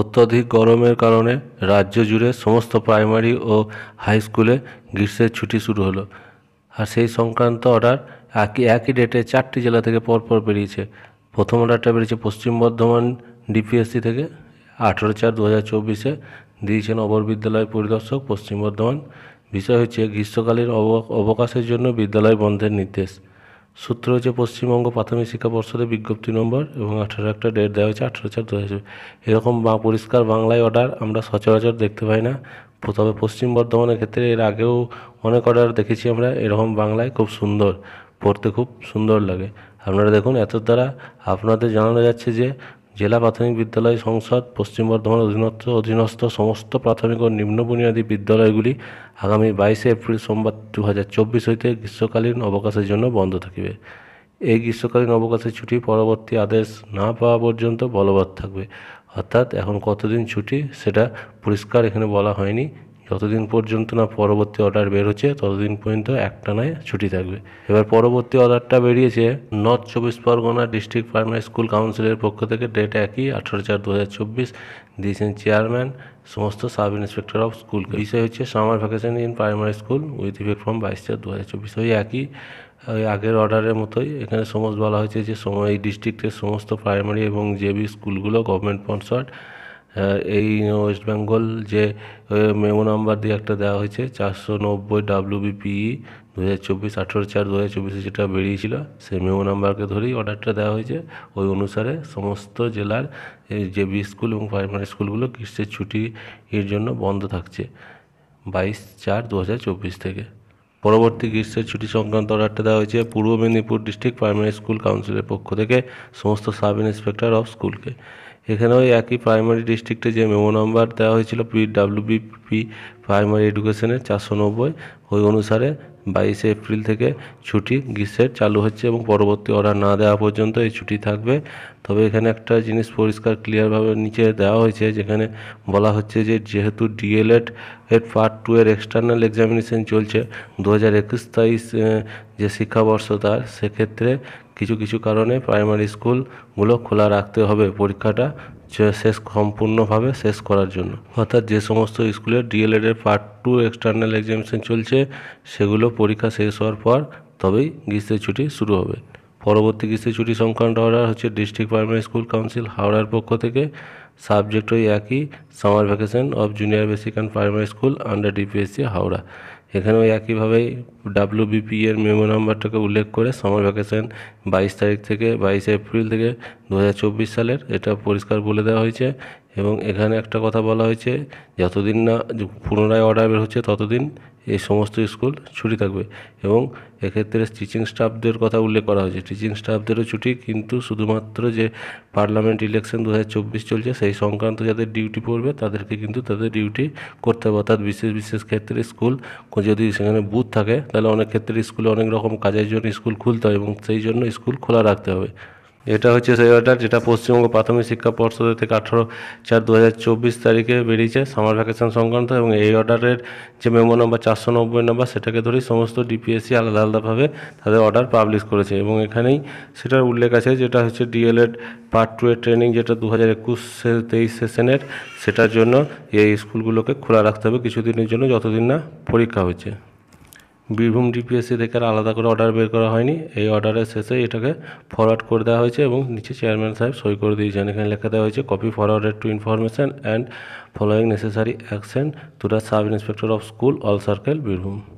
অত্যধিক গরমের কারণে রাজ্য জুড়ে সমস্ত প্রাইমারি ও হাই স্কুলে গ্রীষ্মের ছুটি শুরু হলো আর সেই সংক্রান্ত অর্ডার একই একই ডেটে চারটি জেলা থেকে পরপর বেরিয়েছে প্রথম অর্ডারটা বেরিয়েছে পশ্চিম বর্ধমান ডিপিএসসি থেকে আঠেরো চার দু হাজার চব্বিশে দিয়েছেন অবর বিদ্যালয় পরিদর্শক পশ্চিম বর্ধমান বিষয় হচ্ছে গ্রীষ্মকালীন অবকাশের জন্য বিদ্যালয় বন্ধের নির্দেশ সূত্র হচ্ছে পশ্চিমবঙ্গ প্রাথমিক শিক্ষা পর্ষদের বিজ্ঞপ্তি নম্বর এবং আঠারো একটা ডেট দেওয়া হয়েছে আঠারো চার দু এরকম বা পরিষ্কার বাংলায় অর্ডার আমরা সচরাচর দেখতে পাই না তবে পশ্চিম বর্ধমানের ক্ষেত্রে এর আগেও অনেক অর্ডার দেখেছি আমরা এরকম বাংলায় খুব সুন্দর পড়তে খুব সুন্দর লাগে আপনারা দেখুন এত দ্বারা আপনাদের জানানো যাচ্ছে যে জেলা প্রাথমিক বিদ্যালয় সংসদ পশ্চিম বর্ধমান অধীনস্থ অধীনস্থ সমস্ত প্রাথমিক ও নিম্ন বুনিয়াদী বিদ্যালয়গুলি আগামী বাইশে এপ্রিল সোমবার দু হাজার চব্বিশ হইতে গ্রীষ্মকালীন অবকাশের জন্য বন্ধ থাকিবে এই গ্রীষ্মকালীন অবকাশের ছুটি পরবর্তী আদেশ না পাওয়া পর্যন্ত বলবৎ থাকবে অর্থাৎ এখন কতদিন ছুটি সেটা পরিষ্কার এখানে বলা হয়নি যতদিন পর্যন্ত না পরবর্তী অর্ডার বের হচ্ছে ততদিন পর্যন্ত একটানায় ছুটি থাকবে এবার পরবর্তী অর্ডারটা বেরিয়েছে নর্থ চব্বিশ পরগনা ডিস্ট্রিক্ট প্রাইমারি স্কুল কাউন্সিলের পক্ষ থেকে ডেট একই আঠারো চার দু হাজার চব্বিশ দিয়েছেন চেয়ারম্যান সমস্ত সাব ইন্সপেক্টর অফ স্কুল বিষয় হচ্ছে summer vacation in primary school with effect from বাইশ চার দু হাজার চব্বিশ ওই একই ওই আগের অর্ডারের মতোই এখানে সমস্ত বলা হয়েছে যে সময় এই ডিস্ট্রিক্টের সমস্ত প্রাইমারি এবং জেবি স্কুলগুলো গভর্নমেন্ট স্পন্সর্ড এই ওয়েস্ট বেঙ্গল যে মেমো নাম্বার দিয়ে একটা দেওয়া হয়েছে চারশো নব্বই ডাব্লিউবিপিই e দু হাজার চব্বিশ আঠেরো চার দু হাজার চব্বিশে যেটা বেরিয়েছিল সেই মেমো নাম্বারকে ধরেই অর্ডারটা দেওয়া হয়েছে ওই অনুসারে সমস্ত জেলার যে বি স্কুল এবং প্রাইমারি স্কুলগুলো গ্রীষ্মের ছুটির জন্য বন্ধ থাকছে বাইশ চার দু হাজার চব্বিশ থেকে পরবর্তী গ্রীষ্মের ছুটি সংক্রান্ত অর্ডারটা দেওয়া হয়েছে পূর্ব মেদিনীপুর ডিস্ট্রিক্ট প্রাইমারি স্কুল কাউন্সিলের পক্ষ থেকে সমস্ত সাব ইন্সপেক্টর অফ স্কুলকে এখানে ওই একই প্রাইমারি ডিস্ট্রিক্টে যে মেমো নাম্বার দেওয়া হয়েছিল পি ডাব্লিউবিপি প্রাইমারি এডুকেশনের চারশো নব্বই ওই অনুসারে বাইশে এপ্রিল থেকে ছুটি গ্রীষ্মের চালু হচ্ছে এবং পরবর্তী অর্ডার না দেওয়া পর্যন্ত এই ছুটি থাকবে তবে এখানে একটা জিনিস পরিষ্কার ক্লিয়ারভাবে নিচে দেওয়া হয়েছে যেখানে বলা হচ্ছে যে যেহেতু ডিএলএড এর পার্ট টু এর এক্সটার্নাল এক্সামিনেশন চলছে দু হাজার একুশ তাইশ যে শিক্ষাবর্ষ তার সেক্ষেত্রে কিছু কিছু কারণে প্রাইমারি স্কুলগুলো খোলা রাখতে হবে পরীক্ষাটা শেষ সম্পূর্ণভাবে শেষ করার জন্য অর্থাৎ যে সমস্ত স্কুলে ডিএলএডের পার্ট টু এক্সটার্নাল এক্সামিনেশন চলছে সেগুলো পরীক্ষা শেষ হওয়ার পর তবেই গ্রীষ্মের ছুটি শুরু হবে পরবর্তী গ্রীষ্মের ছুটি সংক্রান্ত অর্ডার হচ্ছে ডিস্ট্রিক্ট প্রাইমারি স্কুল কাউন্সিল হাওড়ার পক্ষ থেকে সাবজেক্ট ওই একই summer vacation of junior basic and primary school under DPSC Howrah এখানেও একইভাবে ডাব্লিউবিপি এর মেমো নাম্বারটাকে উল্লেখ করে সামার ভ্যাকেশন বাইশ তারিখ থেকে বাইশে এপ্রিল থেকে দু সালের এটা পরিষ্কার বলে দেওয়া হয়েছে এবং এখানে একটা কথা বলা হয়েছে যতদিন না পুনরায় অর্ডার বের হচ্ছে ততদিন এই সমস্ত স্কুল ছুটি থাকবে এবং এক্ষেত্রে টিচিং স্টাফদের কথা উল্লেখ করা হয়েছে টিচিং স্টাফদেরও ছুটি কিন্তু শুধুমাত্র যে পার্লামেন্ট ইলেকশন দু চলছে সেই সংক্রান্ত যাদের ডিউটি পড়বে তাদেরকে কিন্তু তাদের ডিউটি করতে হবে অর্থাৎ বিশেষ বিশেষ ক্ষেত্রে স্কুল যদি সেখানে বুথ থাকে তাহলে অনেক ক্ষেত্রে স্কুলে অনেক রকম কাজের জন্য স্কুল খুলতে হয় এবং সেই জন্য স্কুল খোলা রাখতে হবে এটা হচ্ছে সেই অর্ডার যেটা পশ্চিমবঙ্গ প্রাথমিক শিক্ষা পর্ষদের থেকে আঠারো চার দু তারিখে বেরিয়েছে সামার ভ্যাকেশন সংক্রান্ত এবং এই অর্ডারের যে মেমো নম্বর চারশো নব্বই নম্বর সেটাকে ধরেই সমস্ত ডিপিএসসি আলাদা আলাদাভাবে তাদের অর্ডার পাবলিশ করেছে এবং এখানেই সেটার উল্লেখ আছে যেটা হচ্ছে ডিএলএড পার্ট টু এর ট্রেনিং যেটা দু হাজার একুশ তেইশ সেশনের সেটার জন্য এই স্কুলগুলোকে খোলা রাখতে হবে কিছুদিনের জন্য যতদিন না পরীক্ষা হচ্ছে বীরভূম ডিপিএসসি থেকে আলাদা করে অর্ডার বের করা হয়নি এই অর্ডারের শেষে এটাকে ফরওয়ার্ড করে দেওয়া হয়েছে এবং নিচে চেয়ারম্যান সাহেব সই করে দিয়েছেন এখানে লেখা দেওয়া হয়েছে copy forwarded to information and following necessary action to the sub inspector of school all circle Birbhum